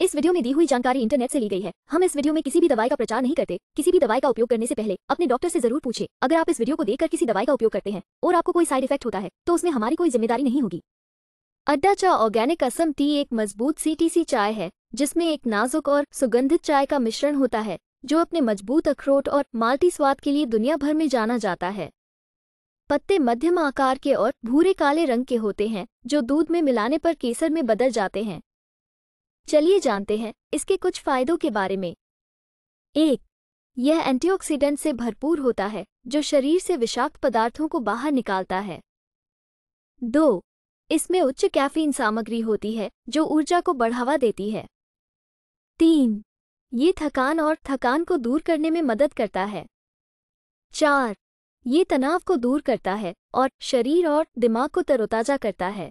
इस वीडियो में दी हुई जानकारी इंटरनेट से ली गई है हम इस वीडियो में किसी भी दवाई का प्रचार नहीं करते किसी भी दवाई का उपयोग करने से पहले अपने डॉक्टर से जरूर पूछे अगर आप इस वीडियो को देखकर किसी दवाई का उपयोग करते हैं और आपको कोई साइड इफेक्ट होता है तो उसमें हमारी कोई जिम्मेदारी नहीं होगी अड्डा चा ऑर्गेनिक असम टी एक मजबूत सी चाय है जिसमें एक नाजुक और सुगंधित चाय का मिश्रण होता है जो अपने मजबूत अखरोट और माल्टी स्वाद के लिए दुनिया भर में जाना जाता है पत्ते मध्यम आकार के और भूरे काले रंग के होते हैं जो दूध में मिलाने पर केसर में बदल जाते हैं चलिए जानते हैं इसके कुछ फायदों के बारे में एक यह एंटीऑक्सीडेंट से भरपूर होता है जो शरीर से विषाक्त पदार्थों को बाहर निकालता है दो इसमें उच्च कैफीन सामग्री होती है जो ऊर्जा को बढ़ावा देती है तीन ये थकान और थकान को दूर करने में मदद करता है चार ये तनाव को दूर करता है और शरीर और दिमाग को तरोताजा करता है